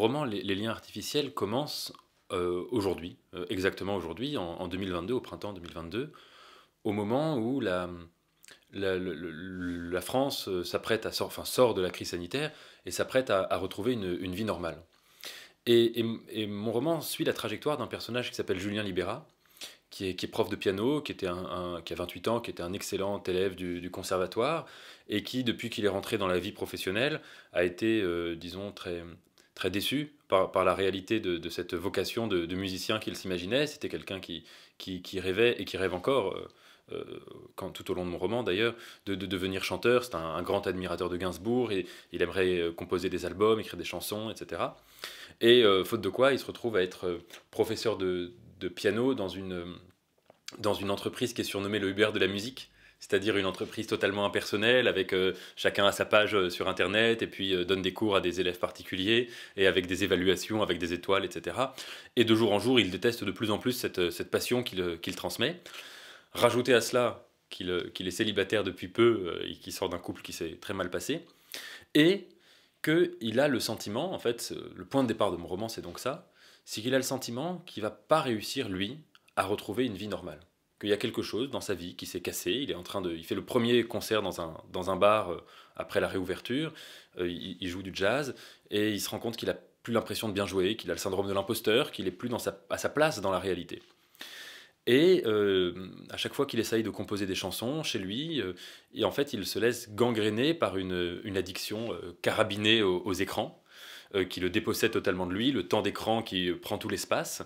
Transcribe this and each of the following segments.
roman, les, liens artificiels commencent euh, aujourd'hui, euh, exactement aujourd'hui, en, 2022, au printemps 2022, au moment où la, la, France euh, s'apprête à sort, sort de la crise sanitaire et s'apprête à, retrouver une, vie normale. Et, mon roman suit la trajectoire d'un personnage qui s'appelle Julien Libera, qui est, qui est, prof de piano, qui, était un, qui a 28 ans, qui était un excellent élève du, conservatoire, et qui, depuis qu'il est rentré dans la vie professionnelle, a été, disons, très, très déçu par, la réalité de, cette vocation de, musicien qu'il s'imaginait. C'était quelqu'un qui, rêvait et qui rêve encore. Euh, euh, tout au long de mon roman d'ailleurs, de, devenir chanteur. C'est un, grand admirateur de Gainsbourg et il aimerait euh, composer des albums, écrire des chansons, etc. Et faute de quoi, il se retrouve à être professeur de, piano dans une, dans une entreprise qui est surnommée le Uber de la musique, c'est-à-dire une entreprise totalement impersonnelle, avec euh, chacun à sa page euh, sur Internet, et puis euh, donne des cours à des élèves particuliers, et avec des évaluations, avec des étoiles, etc. Et de jour en jour, il déteste de plus en plus cette, passion qu'il transmet. Rajoutez à cela qu'il est célibataire depuis peu, et qu'il sort d'un couple qui s'est très mal passé, et qu'il a le sentiment, en fait, le point de départ de mon roman, c'est donc ça, c'est qu'il a le sentiment qu'il va pas réussir, lui, à retrouver une vie normale qu'il y a quelque chose dans sa vie qui s'est cassé. Il est en train de, il fait le premier concert dans un, dans un bar euh, après la réouverture. Euh, il, joue du jazz et il se rend compte qu'il n'a plus l'impression de bien jouer, qu'il a le syndrome de l'imposteur, qu'il est plus dans sa, à sa place dans la réalité. Et euh, à chaque fois qu'il essaye de composer des chansons chez lui, et en fait, il se laisse gangréner par une, addiction carabinée aux écrans, qui le dépossède totalement de lui, le temps d'écran qui prend tout l'espace.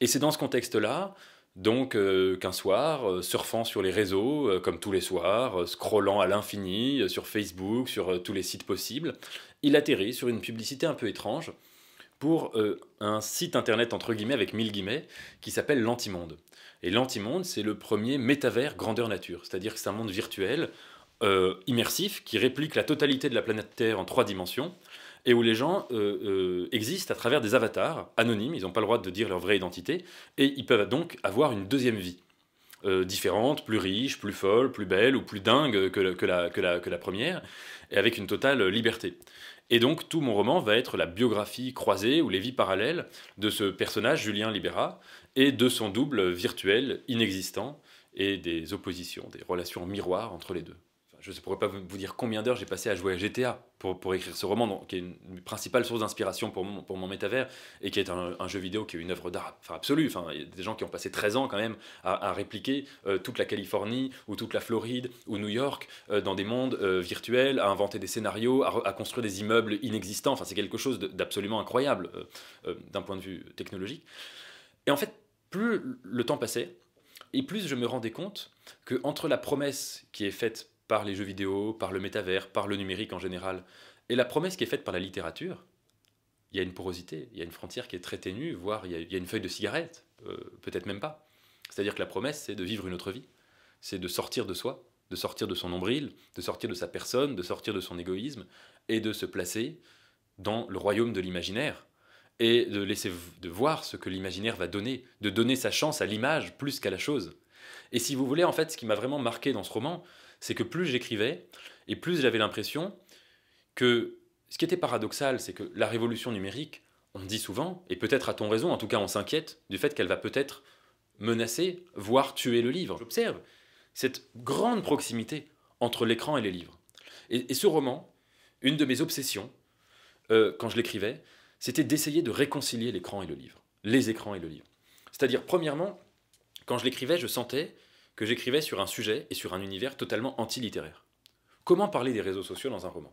Et c'est dans ce contexte-là donc euh, qu'un soir, euh, surfant sur les réseaux, euh, comme tous les soirs, scrollant à l'infini sur Facebook, sur tous les sites possibles, il atterrit sur une publicité un peu étrange pour un site internet entre guillemets avec mille guillemets qui s'appelle l'Antimonde. Et l'Antimonde, c'est le premier métavers grandeur nature, c'est-à-dire que c'est un monde virtuel, immersif, qui réplique la totalité de la planète Terre en trois dimensions, et où les gens euh, euh, existent à travers des avatars anonymes, ils n'ont pas le droit de dire leur vraie identité, et ils peuvent donc avoir une deuxième vie. Euh, différente, plus riche, plus folle, plus belle ou plus dingue que, la, que la première, et avec une totale liberté. Et donc tout mon roman va être la biographie croisée ou les vies parallèles de ce personnage, Julien Libéra, et de son double virtuel inexistant, et des oppositions, des relations miroirs entre les deux je ne pourrais pas vous dire combien d'heures j'ai passé à jouer à GTA pour, pour écrire ce roman, qui est une, principale source d'inspiration pour mon, pour mon métavers, et qui est un, jeu vidéo qui est une œuvre d'art absolue. Enfin, il y a des gens qui ont passé 13 ans quand même à, répliquer euh, toute la Californie, ou toute la Floride, ou New York, euh, dans des mondes euh, virtuels, à inventer des scénarios, à, à construire des immeubles inexistants. Enfin, c'est quelque chose d'absolument incroyable d'un point de vue technologique. Et en fait, plus le temps passait, et plus je me rendais compte que entre la promesse qui est faite par les jeux vidéo, par le métavers, par le numérique en général. Et la promesse qui est faite par la littérature, il y a une porosité, il y a une frontière qui est très ténue, voire il y a, une feuille de cigarette, euh, peut-être même pas. C'est-à-dire que la promesse, c'est de vivre une autre vie, c'est de sortir de soi, de sortir de son nombril, de sortir de sa personne, de sortir de son égoïsme, et de se placer dans le royaume de l'imaginaire, et de laisser de voir ce que l'imaginaire va donner, de donner sa chance à l'image plus qu'à la chose. Et si vous voulez, en fait, ce qui m'a vraiment marqué dans ce roman, c'est que plus j'écrivais, et plus j'avais l'impression que ce qui était paradoxal, c'est que la révolution numérique, on dit souvent, et peut-être à ton raison, en tout cas on s'inquiète du fait qu'elle va peut-être menacer, voire tuer le livre. J'observe cette grande proximité entre l'écran et les livres. Et, ce roman, une de mes obsessions, euh, quand je l'écrivais, c'était d'essayer de réconcilier l'écran et le livre, les écrans et le livre. C'est-à-dire, premièrement, quand je l'écrivais, je sentais que j'écrivais sur un sujet et sur un univers totalement anti-littéraire. Comment parler des réseaux sociaux dans un roman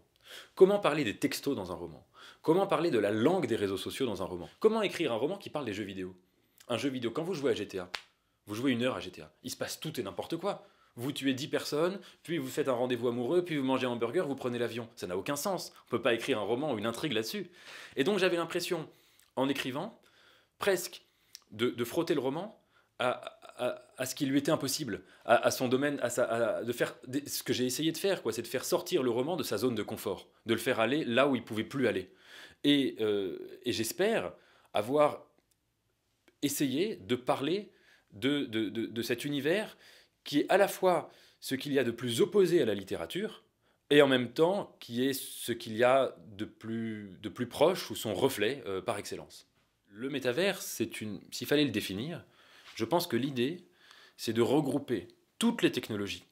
Comment parler des textos dans un roman Comment parler de la langue des réseaux sociaux dans un roman Comment écrire un roman qui parle des jeux vidéo Un jeu vidéo, quand vous jouez à GTA, vous jouez une heure à GTA, il se passe tout et n'importe quoi. Vous tuez 10 personnes, puis vous faites un rendez-vous amoureux, puis vous mangez un hamburger, vous prenez l'avion. Ça n'a aucun sens. On peut pas écrire un roman ou une intrigue là-dessus. Et donc j'avais l'impression, en écrivant, presque de frotter le roman à, à, ce qui lui était impossible, à, son domaine, à, sa, de faire ce que j'ai essayé de faire, quoi, c'est de faire sortir le roman de sa zone de confort, de le faire aller là où il pouvait plus aller. Et, euh, j'espère avoir essayé de parler de, cet univers qui est à la fois ce qu'il y a de plus opposé à la littérature, et en même temps qui est ce qu'il y a de plus, proche ou son reflet euh, par excellence. Le métavers, c'est une, s'il fallait le définir, je pense que l'idée, c'est de regrouper toutes les technologies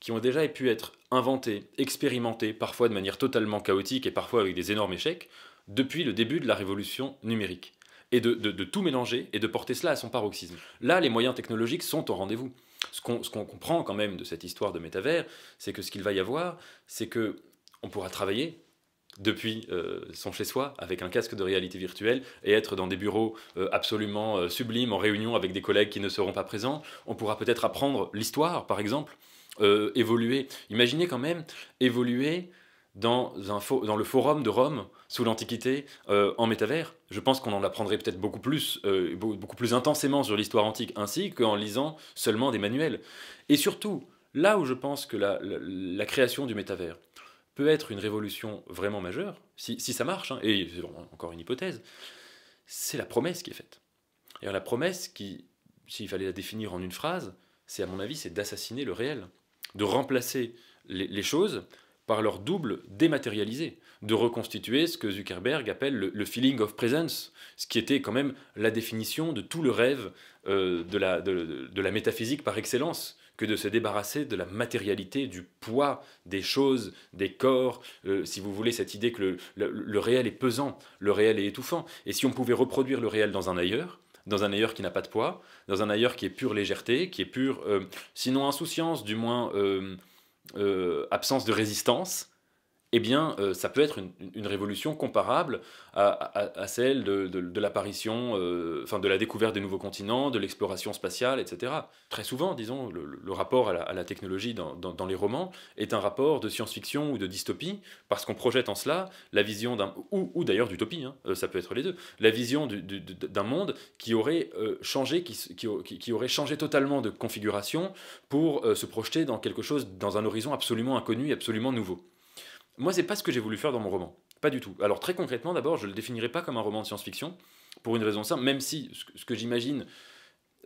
qui ont déjà pu être inventées, expérimentées, parfois de manière totalement chaotique et parfois avec des énormes échecs, depuis le début de la révolution numérique. Et de, tout mélanger et de porter cela à son paroxysme. Là, les moyens technologiques sont au rendez-vous. Ce qu'on comprend quand même de cette histoire de métavers, c'est que ce qu'il va y avoir, c'est que on pourra travailler depuis euh, son chez-soi avec un casque de réalité virtuelle et être dans des bureaux euh, absolument euh, sublimes en réunion avec des collègues qui ne seront pas présents. On pourra peut-être apprendre l'histoire, par exemple, évoluer. Imaginez quand même évoluer dans, le forum de Rome sous l'Antiquité en métavers. Je pense qu'on en apprendrait peut-être beaucoup plus, beaucoup plus intensément sur l'histoire antique, ainsi qu'en lisant seulement des manuels. Et surtout, là où je pense que la création du métavers, peut être une révolution vraiment majeure, si, ça marche, hein, et c'est encore une hypothèse, c'est la promesse qui est faite. Et la promesse qui, s'il fallait la définir en une phrase, c'est à mon avis, c'est d'assassiner le réel, de remplacer les, choses par leur double dématérialisé, de reconstituer ce que Zuckerberg appelle le, feeling of presence, ce qui était quand même la définition de tout le rêve euh, de, la, de la métaphysique par excellence, que de se débarrasser de la matérialité, du poids des choses, des corps, euh, si vous voulez, cette idée que le, réel est pesant, le réel est étouffant. Et si on pouvait reproduire le réel dans un ailleurs, dans un ailleurs qui n'a pas de poids, dans un ailleurs qui est pure légèreté, qui est pure, euh, sinon insouciance, du moins euh, absence de résistance, eh bien, euh, ça peut être une, révolution comparable à, celle de, l'apparition, euh, de la découverte des nouveaux continents, de l'exploration spatiale, etc. Très souvent, disons, le, rapport à la, technologie dans, les romans est un rapport de science-fiction ou de dystopie, parce qu'on projette en cela la vision d'un, ou, d'ailleurs d'utopie, hein, euh, ça peut être les deux, la vision d'un monde qui aurait changé, qui, aurait changé totalement de configuration pour se projeter dans quelque chose, dans un horizon absolument inconnu absolument nouveau. Moi, c'est pas ce que j'ai voulu faire dans mon roman. Pas du tout. Alors très concrètement, d'abord, je le définirais pas comme un roman de science-fiction, pour une raison simple, même si ce que j'imagine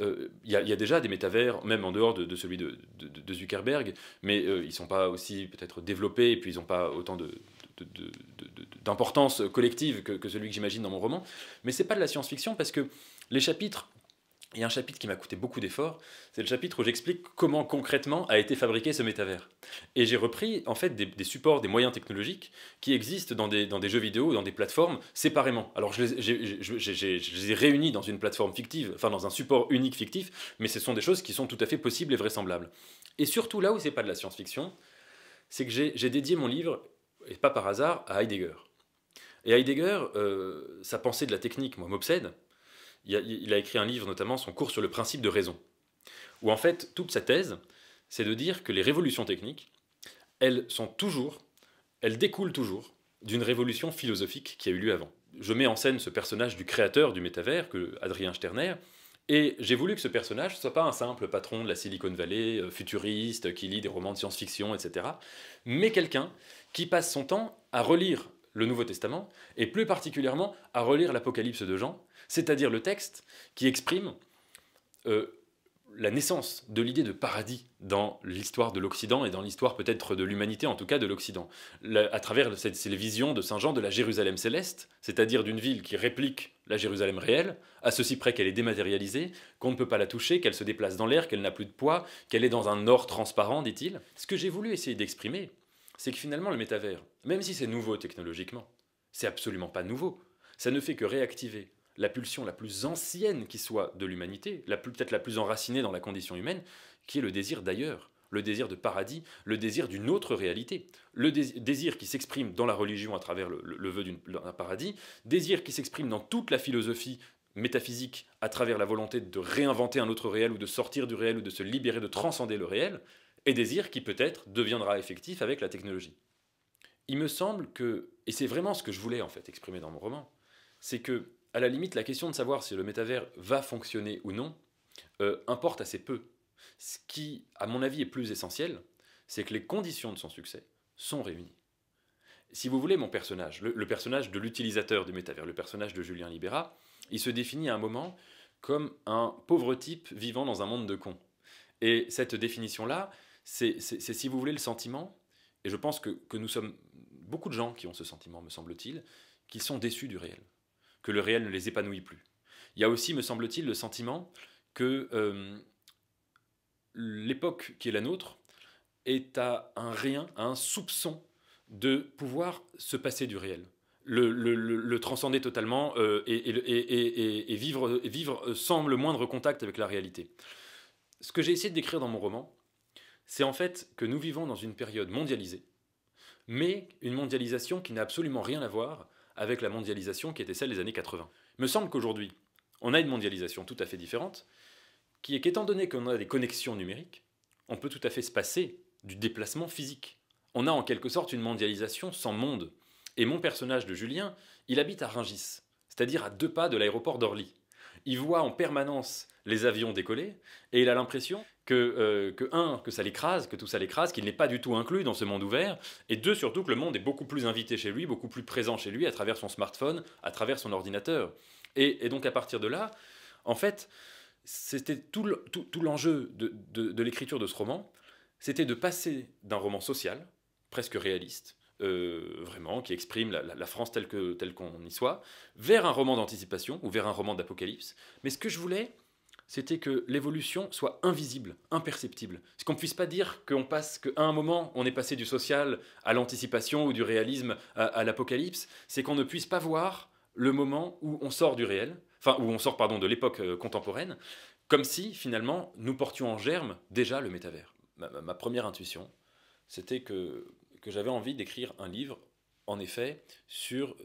euh, il y, a déjà des métavers, même en dehors de, celui de, Zuckerberg, mais euh, ils ne sont pas aussi peut-être développés et puis ils n'ont pas autant d'importance collective que, que, celui que j'imagine dans mon roman. Mais c'est pas de la science-fiction parce que les chapitres il y a un chapitre qui m'a coûté beaucoup d'efforts, c'est le chapitre où j'explique comment concrètement a été fabriqué ce métavers. Et j'ai repris en fait des, supports, des moyens technologiques qui existent dans des, jeux vidéo, dans des plateformes séparément. Alors je les, ai, réunis dans une plateforme fictive, enfin dans un support unique fictif, mais ce sont des choses qui sont tout à fait possibles et vraisemblables. Et surtout là où c'est pas de la science-fiction, c'est que j'ai dédié mon livre, et pas par hasard, à Heidegger. Et Heidegger, euh, sa pensée de la technique, moi, m'obsède il a, écrit un livre, notamment son cours sur le principe de raison, où en fait, toute sa thèse, c'est de dire que les révolutions techniques, elles sont toujours, elles découlent toujours d'une révolution philosophique qui a eu lieu avant. Je mets en scène ce personnage du créateur du métavers, que Adrien Sterner, et j'ai voulu que ce personnage ne soit pas un simple patron de la Silicon Valley, euh, futuriste, qui lit des romans de science-fiction, etc., mais quelqu'un qui passe son temps à relire le Nouveau Testament, et plus particulièrement à relire l'Apocalypse de Jean, c'est-à-dire le texte qui exprime euh, la naissance de l'idée de paradis dans l'histoire de l'Occident et dans l'histoire peut-être de l'humanité, en tout cas de l'Occident, à travers cette, cette, vision de Saint Jean de la Jérusalem céleste, c'est-à-dire d'une ville qui réplique la Jérusalem réelle, à ceci près qu'elle est dématérialisée, qu'on ne peut pas la toucher, qu'elle se déplace dans l'air, qu'elle n'a plus de poids, qu'elle est dans un or transparent, dit-il. Ce que j'ai voulu essayer d'exprimer, c'est que finalement le métavers, même si c'est nouveau technologiquement, c'est absolument pas nouveau. Ça ne fait que réactiver la pulsion la plus ancienne qui soit de l'humanité, peut-être la plus enracinée dans la condition humaine, qui est le désir d'ailleurs, le désir de paradis, le désir d'une autre réalité, le désir qui s'exprime dans la religion à travers le, vœu d'un paradis, désir qui s'exprime dans toute la philosophie métaphysique à travers la volonté de réinventer un autre réel ou de sortir du réel ou de se libérer, de transcender le réel, et désir qui peut-être deviendra effectif avec la technologie. Il me semble que, et c'est vraiment ce que je voulais en fait exprimer dans mon roman, c'est que à la limite, la question de savoir si le métavers va fonctionner ou non euh, importe assez peu. Ce qui, à mon avis, est plus essentiel, c'est que les conditions de son succès sont réunies. Si vous voulez, mon personnage, le, personnage de l'utilisateur du métavers, le personnage de Julien Libéra, il se définit à un moment comme un pauvre type vivant dans un monde de cons. Et cette définition-là, c'est, si vous voulez, le sentiment, et je pense que, que nous sommes beaucoup de gens qui ont ce sentiment, me semble-t-il, qu'ils sont déçus du réel que le réel ne les épanouit plus. Il y a aussi, me semble-t-il, le sentiment que euh, l'époque qui est la nôtre est à un rien, à un soupçon de pouvoir se passer du réel. Le, transcender totalement euh, et, vivre, vivre sans le moindre contact avec la réalité. Ce que j'ai essayé de décrire dans mon roman, c'est en fait que nous vivons dans une période mondialisée, mais une mondialisation qui n'a absolument rien à voir avec la mondialisation qui était celle des années 80. Il me semble qu'aujourd'hui, on a une mondialisation tout à fait différente, qui est qu'étant donné qu'on a des connexions numériques, on peut tout à fait se passer du déplacement physique. On a en quelque sorte une mondialisation sans monde. Et mon personnage de Julien, il habite à Rungis, c'est-à-dire à deux pas de l'aéroport d'Orly. Il voit en permanence les avions décoller et il a l'impression que, euh, que, un, que ça l'écrase, que tout ça l'écrase, qu'il n'est pas du tout inclus dans ce monde ouvert, et deux, surtout que le monde est beaucoup plus invité chez lui, beaucoup plus présent chez lui, à travers son smartphone, à travers son ordinateur. Et, donc à partir de là, en fait, c'était tout l'enjeu de, l'écriture de ce roman, c'était de passer d'un roman social, presque réaliste, euh, vraiment, qui exprime la, France telle qu'on telle qu'on y soit, vers un roman d'anticipation ou vers un roman d'apocalypse. Mais ce que je voulais, c'était que l'évolution soit invisible, imperceptible. Ce qu'on ne puisse pas dire qu'on passe, qu'à un moment, on est passé du social à l'anticipation ou du réalisme à, l'apocalypse, c'est qu'on ne puisse pas voir le moment où on sort du réel, enfin, où on sort, pardon, de l'époque euh, contemporaine, comme si, finalement, nous portions en germe déjà le métavers. Ma, première intuition, c'était que, j'avais envie d'écrire un livre, en effet, sur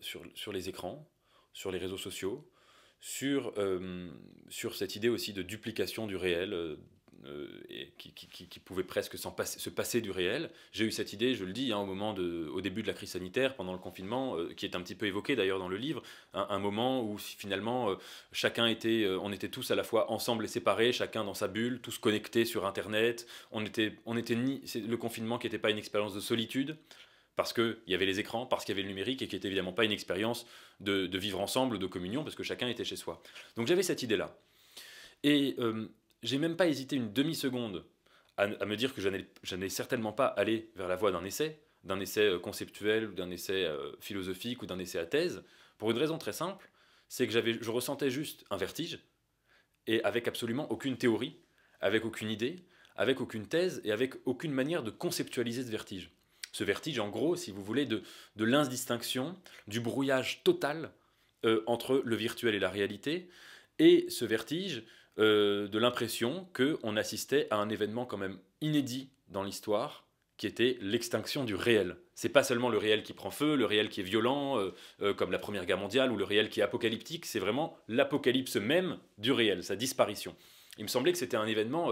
les écrans, sur les réseaux sociaux, sur, euh, sur cette idée aussi de duplication du réel, euh, euh, et qui, pouvait presque se passer du réel. J'ai eu cette idée, je le dis, hein, au, moment au début de la crise sanitaire, pendant le confinement, qui est un petit peu évoqué d'ailleurs dans le livre, un, moment où finalement chacun était, on était tous à la fois ensemble et séparés, chacun dans sa bulle, tous connectés sur Internet. On était, on était ni, c'est le confinement qui n'était pas une expérience de solitude parce qu'il y avait les écrans, parce qu'il y avait le numérique, et qui n'était évidemment pas une expérience de, vivre ensemble, de communion, parce que chacun était chez soi. Donc j'avais cette idée-là. Et je euh, j'ai même pas hésité une demi-seconde à, me dire que je n'allais certainement pas aller vers la voie d'un essai, d'un essai euh, conceptuel, d'un essai euh, philosophique, ou d'un essai à thèse, pour une raison très simple, c'est que je ressentais juste un vertige, et avec absolument aucune théorie, avec aucune idée, avec aucune thèse, et avec aucune manière de conceptualiser ce vertige. Ce vertige, en gros, si vous voulez, de, l'indistinction, du brouillage total euh, entre le virtuel et la réalité, et ce vertige euh, de l'impression qu'on assistait à un événement quand même inédit dans l'histoire, qui était l'extinction du réel. C'est pas seulement le réel qui prend feu, le réel qui est violent, euh, comme la Première Guerre mondiale, ou le réel qui est apocalyptique, c'est vraiment l'apocalypse même du réel, sa disparition. Il me semblait que c'était un événement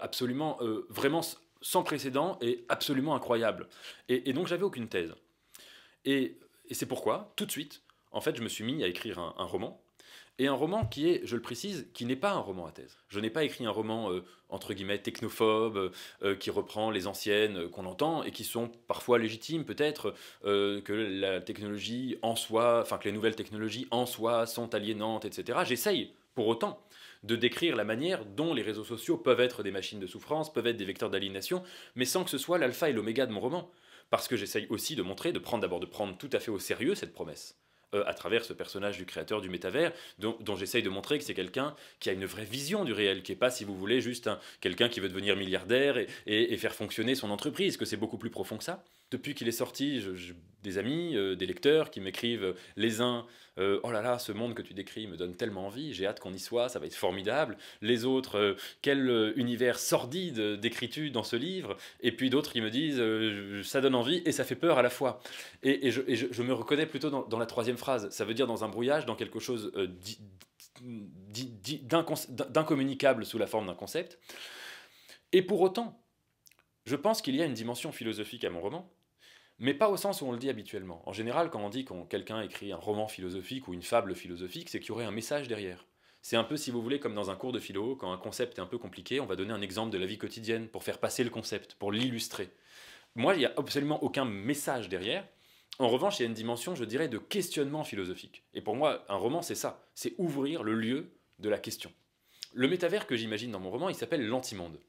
absolument, vraiment sans précédent et absolument incroyable. Et, donc j'avais aucune thèse. Et, c'est pourquoi, tout de suite, en fait, je me suis mis à écrire un, roman. Et un roman qui est, je le précise, qui n'est pas un roman à thèse. Je n'ai pas écrit un roman, euh, entre guillemets, technophobe, euh, qui reprend les anciennes euh, qu'on entend et qui sont parfois légitimes, peut-être, que la technologie en soi, enfin que les nouvelles technologies en soi sont aliénantes, etc. J'essaye, pour autant, de décrire la manière dont les réseaux sociaux peuvent être des machines de souffrance, peuvent être des vecteurs d'aliénation, mais sans que ce soit l'alpha et l'oméga de mon roman. Parce que j'essaye aussi de montrer, de prendre d'abord de prendre tout à fait au sérieux cette promesse. Euh, à travers ce personnage du créateur du métavers, dont, j'essaye de montrer que c'est quelqu'un qui a une vraie vision du réel, qui n'est pas, si vous voulez, juste quelqu'un qui veut devenir milliardaire et faire fonctionner son entreprise, que c'est beaucoup plus profond que ça depuis qu'il est sorti, j'ai des amis, euh, des lecteurs qui m'écrivent euh, les uns euh, Oh là là, ce monde que tu décris me donne tellement envie, j'ai hâte qu'on y soit, ça va être formidable. Les autres, quel univers sordide d'écriture tu dans ce livre Et puis d'autres qui me disent Ça donne envie et ça fait peur à la fois. Et, je, me reconnais plutôt dans, la troisième phrase, ça veut dire dans un brouillage, dans quelque chose d'incommunicable sous la forme d'un concept. Et pour autant, je pense qu'il y a une dimension philosophique à mon roman mais pas au sens où on le dit habituellement. En général, quand on dit que quelqu'un écrit un roman philosophique ou une fable philosophique, c'est qu'il y aurait un message derrière. C'est un peu, si vous voulez, comme dans un cours de philo, quand un concept est un peu compliqué, on va donner un exemple de la vie quotidienne pour faire passer le concept, pour l'illustrer. Moi, il n'y a absolument aucun message derrière. En revanche, il y a une dimension, je dirais, de questionnement philosophique. Et pour moi, un roman, c'est ça, c'est ouvrir le lieu de la question. Le métavers que j'imagine dans mon roman, il s'appelle l'antimonde.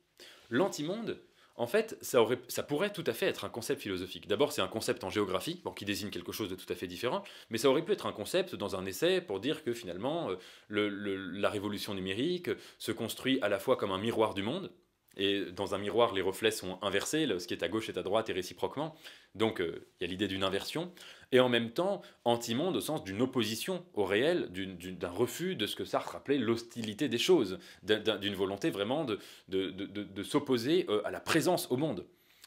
L'antimonde, en fait, ça, pourrait tout à fait être un concept philosophique. D'abord, c'est un concept en géographie, qui désigne quelque chose de tout à fait différent, mais ça aurait pu être un concept dans un essai pour dire que finalement, euh, la révolution numérique se construit à la fois comme un miroir du monde, et dans un miroir, les reflets sont inversés, ce qui est à gauche est à droite et réciproquement. Donc euh, il y a l'idée d'une inversion. Et en même temps, anti-monde au sens d'une opposition au réel, d'un refus de ce que Sartre appelait l'hostilité des choses, d'une volonté vraiment de, s'opposer euh, à la présence au monde,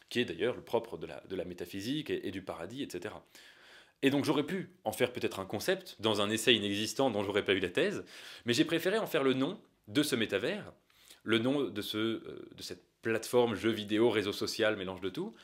qui est d'ailleurs le propre de la, métaphysique et, du paradis, etc. Et donc j'aurais pu en faire peut-être un concept dans un essai inexistant dont j'aurais pas eu la thèse, mais j'ai préféré en faire le nom de ce métavers le nom de, euh, cette plateforme, jeu vidéo, réseau social, mélange de tout.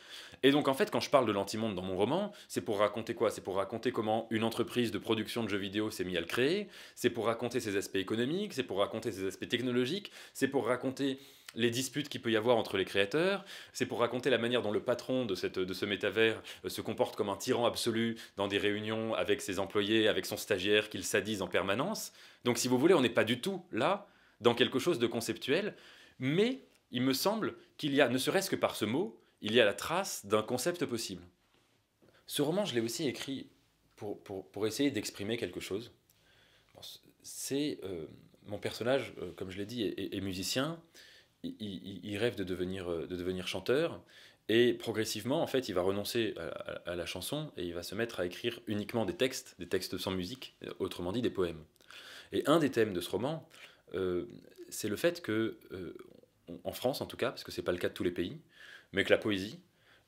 Et donc en fait, quand je parle de lanti dans mon roman, c'est pour raconter quoi C'est pour raconter comment une entreprise de production de jeux vidéo s'est mise à le créer, c'est pour raconter ses aspects économiques, c'est pour raconter ses aspects technologiques, c'est pour raconter les disputes qu'il peut y avoir entre les créateurs, c'est pour raconter la manière dont le patron de, de ce métavers euh, se comporte comme un tyran absolu dans des réunions avec ses employés, avec son stagiaire, qu'il sadise en permanence. Donc si vous voulez, on n'est pas du tout là dans quelque chose de conceptuel, mais il me semble qu'il y a, ne serait-ce que par ce mot, il y a la trace d'un concept possible. Ce roman, je l'ai aussi écrit pour, pour, pour essayer d'exprimer quelque chose. c'est euh, mon personnage, euh, comme je l'ai dit, est, musicien. Il, rêve de devenir, euh, de devenir chanteur. Et progressivement, en fait, il va renoncer à, la chanson et il va se mettre à écrire uniquement des textes, des textes sans musique, autrement dit des poèmes. Et un des thèmes de ce roman, euh, c'est le fait que, euh, en France en tout cas, parce que ce n'est pas le cas de tous les pays, mais que la poésie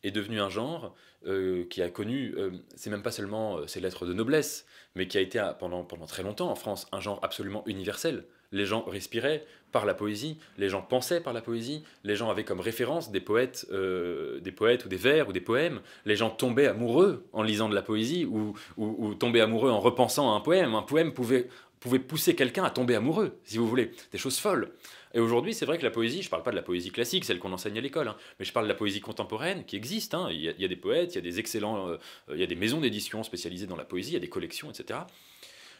est devenue un genre euh, qui a connu, c'est même pas seulement ses lettres de noblesse, mais qui a été pendant, pendant très longtemps en France un genre absolument universel les gens respiraient par la poésie, les gens pensaient par la poésie, les gens avaient comme référence des poètes, des poètes ou des vers ou des poèmes, les gens tombaient amoureux en lisant de la poésie ou, ou tombaient amoureux en repensant à un poème. Un poème pouvait pouvez pousser quelqu'un à tomber amoureux, si vous voulez. Des choses folles. Et aujourd'hui, c'est vrai que la poésie, je ne parle pas de la poésie classique, celle qu'on enseigne à l'école, hein, mais je parle de la poésie contemporaine qui existe. Hein. Il, y a, des poètes, il y a des excellents, euh, il y a des maisons d'édition spécialisées dans la poésie, il y a des collections, etc.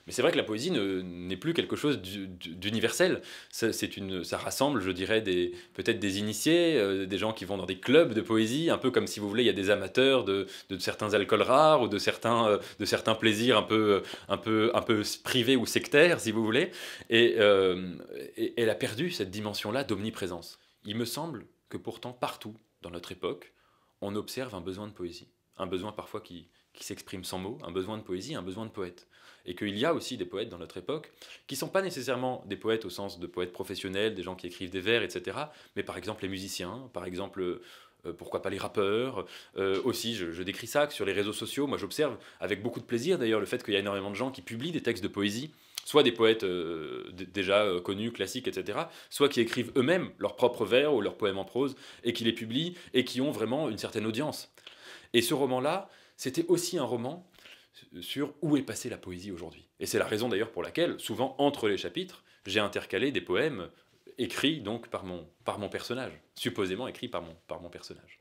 Mais c'est vrai que la poésie n'est plus quelque chose d'universel. Ça, ça rassemble, je dirais, peut-être des initiés, euh, des gens qui vont dans des clubs de poésie, un peu comme si vous voulez, il y a des amateurs de, certains alcools rares ou de certains, euh, de certains plaisirs un peu, un, peu, un peu privés ou sectaires, si vous voulez. Euh, et, elle a perdu cette dimension-là d'omniprésence. Il me semble que pourtant, partout dans notre époque, on observe un besoin de poésie, un besoin parfois qui, qui s'exprime sans mots, un besoin de poésie, un besoin de poète et qu'il y a aussi des poètes dans notre époque qui ne sont pas nécessairement des poètes au sens de poètes professionnels, des gens qui écrivent des vers, etc., mais par exemple les musiciens, par exemple euh, euh, pourquoi pas les rappeurs euh, aussi je, décris ça sur les réseaux sociaux moi j'observe avec beaucoup de plaisir d'ailleurs le fait qu'il y a énormément de gens qui publient des textes de poésie soit des poètes déjà connus, classiques, etc., soit qui écrivent eux-mêmes leurs propres vers ou leurs poèmes en prose et qui les publient et qui ont vraiment une certaine audience. Et ce roman-là, c'était aussi un roman sur où est passée la poésie aujourd'hui. Et c'est la raison d'ailleurs pour laquelle, souvent entre les chapitres, j'ai intercalé des poèmes écrits donc par mon, personnage, supposément écrits par mon personnage.